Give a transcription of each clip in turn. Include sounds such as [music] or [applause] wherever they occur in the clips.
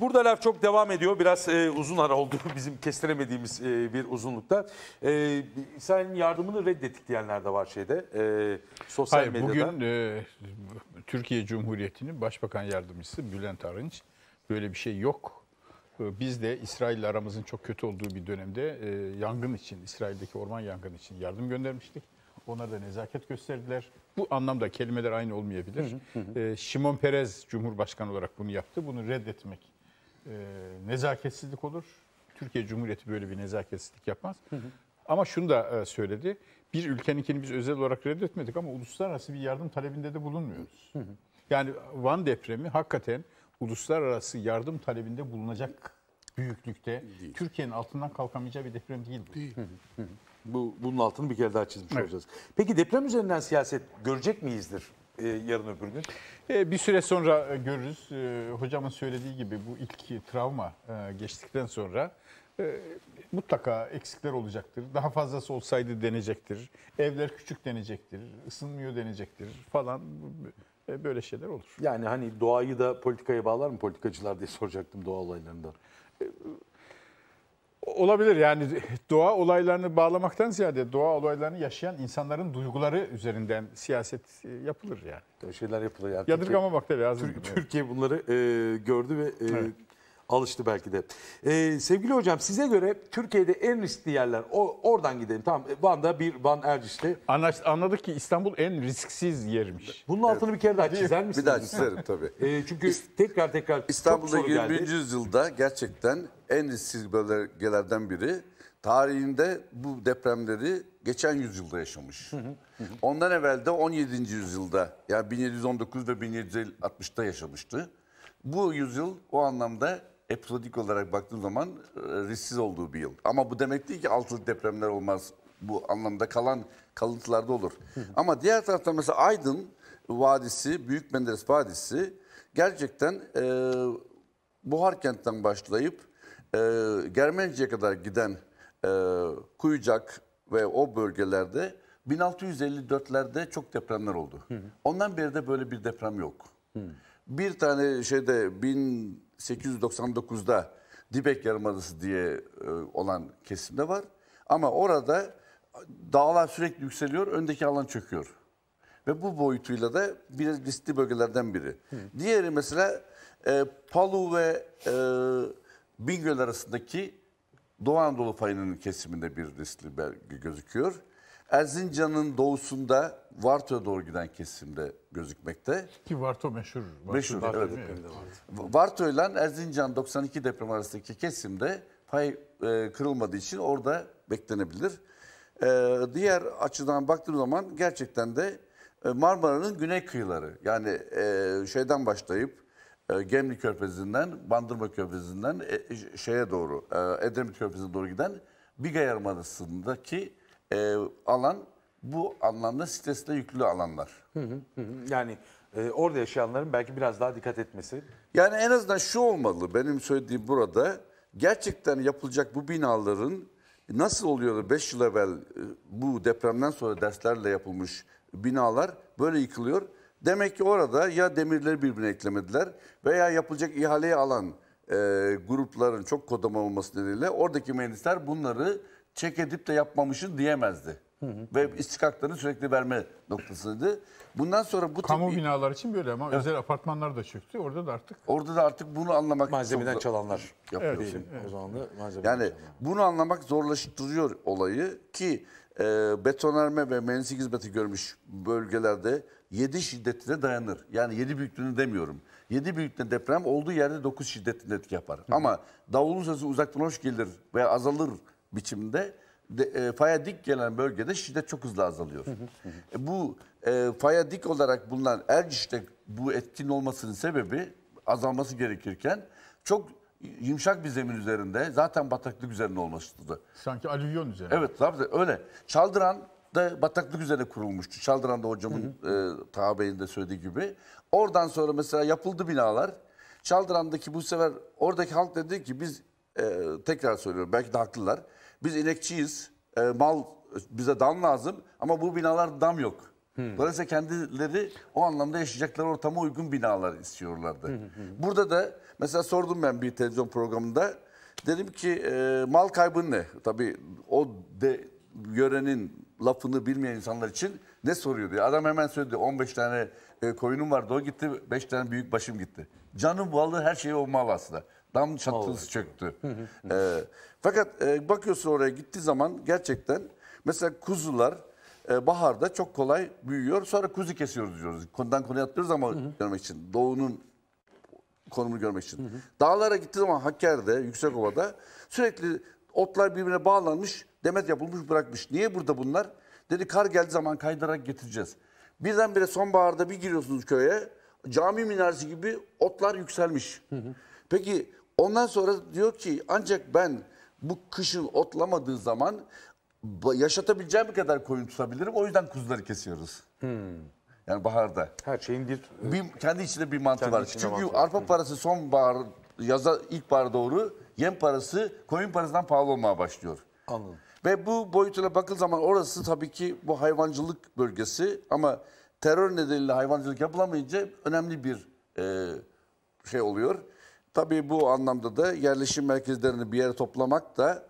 Burada laf çok devam ediyor. Biraz e, uzun ara oldu [laughs] bizim kestiremediğimiz e, bir uzunlukta. E, İsrail'in yardımını reddettik diyenler de var şeyde. E, sosyal Hayır, medyada. Bugün e, Türkiye Cumhuriyeti'nin Başbakan Yardımcısı Bülent Arınç böyle bir şey yok. E, biz de İsrail'le aramızın çok kötü olduğu bir dönemde e, yangın için, İsrail'deki orman yangını için yardım göndermiştik. Ona da nezaket gösterdiler. Bu anlamda kelimeler aynı olmayabilir. Hı hı hı. E, Şimon Perez Cumhurbaşkanı olarak bunu yaptı. Bunu reddetmek e, nezaketsizlik olur. Türkiye Cumhuriyeti böyle bir nezaketsizlik yapmaz. Ama şunu da e, söyledi. Bir ülkeninkini biz özel olarak reddetmedik ama uluslararası bir yardım talebinde de bulunmuyoruz. Yani Van depremi hakikaten uluslararası yardım talebinde bulunacak büyüklükte Türkiye'nin altından kalkamayacağı bir deprem değil bu. Değil. bu bunun altını bir kere daha çizmiş evet. olacağız. Peki deprem üzerinden siyaset görecek miyizdir? e, yarın öbür gün? E, bir süre sonra e, görürüz. E, hocamın söylediği gibi bu ilk travma e, geçtikten sonra e, mutlaka eksikler olacaktır. Daha fazlası olsaydı denecektir. Evler küçük denecektir. Isınmıyor denecektir falan e, böyle şeyler olur. Yani hani doğayı da politikaya bağlar mı politikacılar diye soracaktım doğa olaylarından. E, Olabilir yani doğa olaylarını bağlamaktan ziyade doğa olaylarını yaşayan insanların duyguları üzerinden siyaset e, yapılır yani. Böyle şeyler yapılır yani. Yadırgamamak da lazım. Türkiye, Türkiye bunları e, gördü ve e, evet. Alıştı belki de. Ee, sevgili hocam size göre Türkiye'de en riskli yerler o, oradan gidelim. Tamam Van'da bir Van Erciş'te. Anlaş, anladık ki İstanbul en risksiz yermiş. Bunun evet. altını bir kere daha çizer misiniz? Bir daha çizerim tabii. Ee, çünkü tekrar tekrar İstanbul'da 20. Geldi. yüzyılda gerçekten en risksiz bölgelerden biri. Tarihinde bu depremleri geçen yüzyılda yaşamış. Ondan evvel de 17. yüzyılda yani 1719 ve 1760'da yaşamıştı. Bu yüzyıl o anlamda episodik olarak baktığın zaman e, risksiz olduğu bir yıl. Ama bu demek değil ki altılı depremler olmaz. Bu anlamda kalan kalıntılarda olur. Ama diğer taraftan mesela Aydın Vadisi, Büyük Menderes Vadisi gerçekten e, Buhar kentten başlayıp e, Germenci'ye kadar giden e, Kuyucak ve o bölgelerde 1654'lerde çok depremler oldu. Hı hı. Ondan beri de böyle bir deprem yok. Hı. Bir tane şeyde bin 899'da Dibek Yarımadası diye e, olan kesimde var. Ama orada dağlar sürekli yükseliyor, öndeki alan çöküyor. Ve bu boyutuyla da bir riskli bölgelerden biri. Hı. Diğeri mesela e, Palu ve e, Bingöl arasındaki Doğu Anadolu payının kesiminde bir riskli belge gözüküyor. Erzincan'ın doğusunda Varto'ya doğru giden kesimde gözükmekte. Ki Varto meşhur. Varto meşhur, Varto evet. Varto ile Erzincan 92 deprem arasındaki kesimde pay e, kırılmadığı için orada beklenebilir. E, diğer açıdan baktığım zaman gerçekten de e, Marmara'nın güney kıyıları yani e, şeyden başlayıp e, Gemli Körfezi'nden, Bandırma Körfezi'nden e, şeye doğru, e, Edremit Körfezi'ne doğru giden Biga Yarımadası'ndaki e, alan bu anlamda stresle yüklü alanlar. Yani e, orada yaşayanların belki biraz daha dikkat etmesi. Yani en azından şu olmalı benim söylediğim burada gerçekten yapılacak bu binaların nasıl oluyor 5 yıl evvel e, bu depremden sonra derslerle yapılmış binalar böyle yıkılıyor. Demek ki orada ya demirleri birbirine eklemediler veya yapılacak ihaleyi alan e, grupların çok kodaman olması nedeniyle oradaki mühendisler bunları çek edip de yapmamışın diyemezdi. Hı hı. Ve istikaklarını sürekli verme noktasıydı. Bundan sonra bu Kamu tip... binalar için böyle ama evet. özel apartmanlar da çöktü. Orada da artık... Orada da artık bunu anlamak... Malzemeden çok... çalanlar yapıyor. Evet, evet. O zaman da malzemeden Yani çalanlar. bunu anlamak zorlaştırıyor olayı ki e, betonerme ve 8 beti görmüş bölgelerde 7 şiddetine dayanır. Yani 7 büyüklüğünü demiyorum. 7 büyüklüğünde deprem olduğu yerde 9 şiddetinde etki yapar. Hı. Ama davulun sesi uzaktan hoş gelir veya azalır biçimde de, e, faya dik gelen bölgede şiddet çok hızlı azalıyor. E, bu e, faya dik olarak bulunan Erciş'te bu etkin olmasının sebebi azalması gerekirken çok yumuşak bir zemin üzerinde zaten bataklık üzerine olmuştu. Sanki alüvyon üzerine. Evet zaten öyle. Çaldıran da bataklık üzerine kurulmuştu. Çaldıran'da hocamın hı E, Taha de söylediği gibi. Oradan sonra mesela yapıldı binalar. Çaldıran'daki bu sefer oradaki halk dedi ki biz e, tekrar söylüyorum belki de haklılar biz inekçiyiz. E, ee, mal bize dam lazım ama bu binalar dam yok. Hmm. Dolayısıyla kendileri o anlamda yaşayacakları ortama uygun binalar istiyorlardı. Hmm, hmm. hmm. Burada da mesela sordum ben bir televizyon programında. Dedim ki e, mal kaybın ne? Tabii o de, yörenin lafını bilmeyen insanlar için ne soruyordu. Adam hemen söyledi 15 tane e, koyunum vardı o gitti 5 tane büyük başım gitti. Canım balığı her şeyi o mal aslında. Dam çatısı çöktü. e, fakat e, bakıyorsun oraya gittiği zaman gerçekten mesela kuzular e, baharda çok kolay büyüyor. Sonra kuzu kesiyoruz diyoruz. Kondan konuya atlıyoruz ama görmek için. Doğu'nun konumunu görmek için. Dağlara gittiği zaman Hakkari'de, Yüksekova'da sürekli otlar birbirine bağlanmış, demet yapılmış bırakmış. Niye burada bunlar? Dedi kar geldiği zaman kaydırarak getireceğiz. Birdenbire sonbaharda bir giriyorsunuz köye, cami minaresi gibi otlar yükselmiş. Hı hı. Peki Ondan sonra diyor ki ancak ben bu kışın otlamadığı zaman yaşatabileceğim kadar koyun tutabilirim. O yüzden kuzuları kesiyoruz. Hmm. Yani baharda. Her şeyin bir... bir kendi içinde bir mantığı var. Çünkü mantığı. arpa parası sonbahar, yaza ilk ilkbahara doğru yem parası koyun parasından pahalı olmaya başlıyor. Anladım. Ve bu boyutuna bakıl zaman orası tabii ki bu hayvancılık bölgesi ama terör nedeniyle hayvancılık yapılamayınca önemli bir e, şey oluyor. Tabii bu anlamda da yerleşim merkezlerini bir yere toplamak da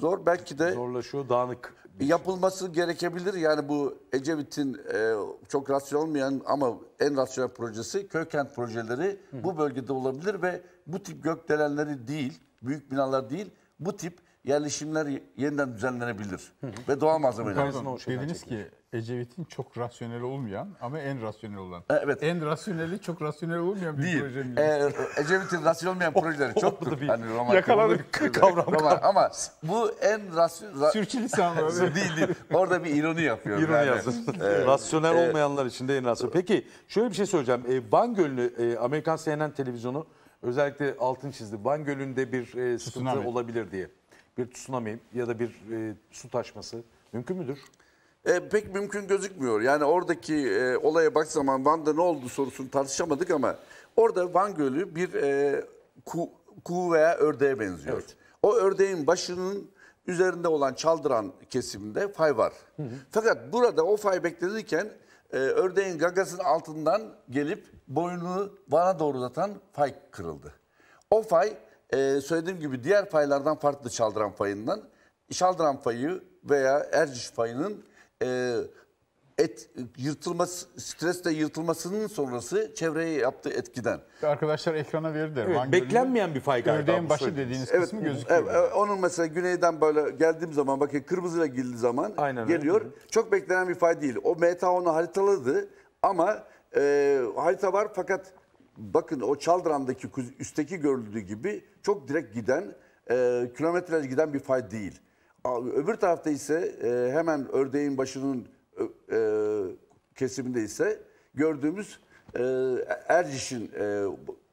zor. Belki de zorlaşıyor, dağınık. Şey. Yapılması gerekebilir. Yani bu Ecevit'in e, çok rasyonel olmayan ama en rasyonel projesi köy kent projeleri Hı. bu bölgede olabilir ve bu tip gökdelenleri değil, büyük binalar değil, bu tip yerleşimler yeniden düzenlenebilir. Ve doğal malzemeler. Dediniz ki Ecevit'in çok rasyonel olmayan ama en rasyonel olan. E, evet. En rasyoneli çok rasyonel olmayan bir Değil. proje Ee, Ecevit'in rasyonel olmayan oh, projeleri oh, çok hani roman, yakaladık kavram. Roman. Ama bu en rasyonel... Sürçülisan abi. [laughs] değil değil. Orada bir ironi yapıyorum. İroni yani. ee, rasyonel e, olmayanlar için de en rasyonel. Peki şöyle bir şey söyleyeceğim. Van Gölü'nü Amerikan CNN televizyonu Özellikle altın çizdi. Van Gölü'nde bir e, sıkıntı tsunami. olabilir diye. Bir tsunami ya da bir e, su taşması mümkün müdür? E, pek mümkün gözükmüyor. Yani oradaki e, olaya bak zaman Van'da ne oldu sorusunu tartışamadık ama orada Van Gölü bir e, ku, ku veya ördeğe benziyor. Evet. O ördeğin başının üzerinde olan çaldıran kesiminde fay var. Hı hı. Fakat burada o fay beklenirken e, ördeğin gagasının altından gelip boynunu bana doğru uzatan fay kırıldı. O fay e, söylediğim gibi diğer faylardan farklı çaldıran fayından. Çaldıran fayı veya Erciş fayının e, et yırtılması, stresle yırtılmasının sonrası çevreye yaptığı etkiden. Arkadaşlar ekrana verirler. Evet, beklenmeyen bir fay galiba. Ördeğin başı dediğiniz evet, kısmı gözüküyor. Evet, yani. onun mesela güneyden böyle geldiğim zaman bakın kırmızıyla girdiği zaman Aynen, geliyor. Öyle. Çok beklenen bir fay değil. O meta onu haritaladı ama e, harita var fakat bakın o Çaldıran'daki üstteki görüldüğü gibi çok direkt giden, e, kilometrelerce giden bir fay değil. Öbür tarafta ise e, hemen ördeğin başının kesiminde ise gördüğümüz e, Erciş'in e,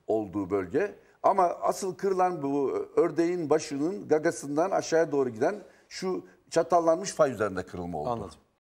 olduğu bölge. Ama asıl kırılan bu e, ördeğin başının gagasından aşağıya doğru giden şu çatallanmış fay üzerinde kırılma oldu. Anladım.